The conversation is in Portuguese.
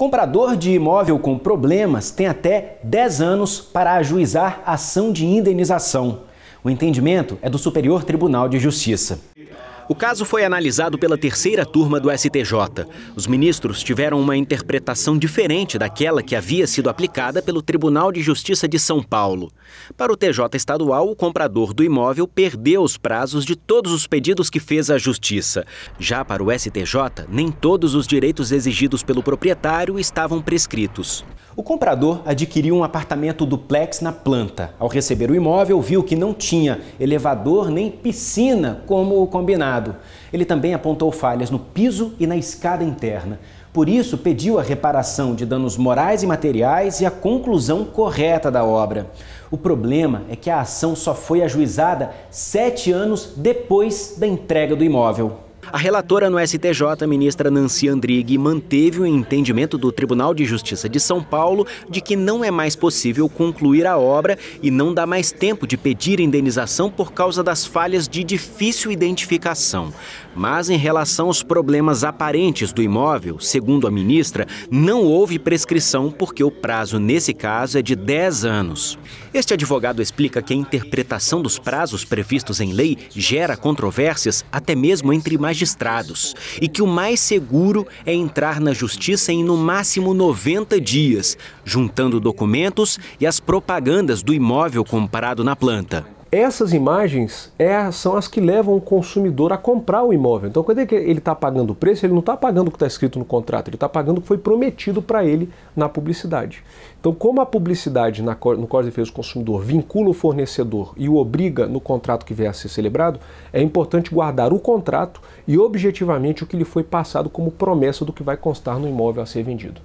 Comprador de imóvel com problemas tem até 10 anos para ajuizar ação de indenização. O entendimento é do Superior Tribunal de Justiça. O caso foi analisado pela terceira turma do STJ. Os ministros tiveram uma interpretação diferente daquela que havia sido aplicada pelo Tribunal de Justiça de São Paulo. Para o TJ estadual, o comprador do imóvel perdeu os prazos de todos os pedidos que fez à Justiça. Já para o STJ, nem todos os direitos exigidos pelo proprietário estavam prescritos. O comprador adquiriu um apartamento duplex na planta. Ao receber o imóvel, viu que não tinha elevador nem piscina como o combinado. Ele também apontou falhas no piso e na escada interna. Por isso, pediu a reparação de danos morais e materiais e a conclusão correta da obra. O problema é que a ação só foi ajuizada sete anos depois da entrega do imóvel. A relatora no STJ, ministra Nancy Andrighi, manteve o entendimento do Tribunal de Justiça de São Paulo de que não é mais possível concluir a obra e não dá mais tempo de pedir indenização por causa das falhas de difícil identificação. Mas em relação aos problemas aparentes do imóvel, segundo a ministra, não houve prescrição porque o prazo nesse caso é de 10 anos. Este advogado explica que a interpretação dos prazos previstos em lei gera controvérsias até mesmo entre mais magistrados e que o mais seguro é entrar na justiça em no máximo 90 dias, juntando documentos e as propagandas do imóvel comprado na planta. Essas imagens é, são as que levam o consumidor a comprar o imóvel. Então, quando é ele está pagando o preço, ele não está pagando o que está escrito no contrato, ele está pagando o que foi prometido para ele na publicidade. Então, como a publicidade na, no Código de Defesa do Consumidor vincula o fornecedor e o obriga no contrato que vier a ser celebrado, é importante guardar o contrato e objetivamente o que lhe foi passado como promessa do que vai constar no imóvel a ser vendido.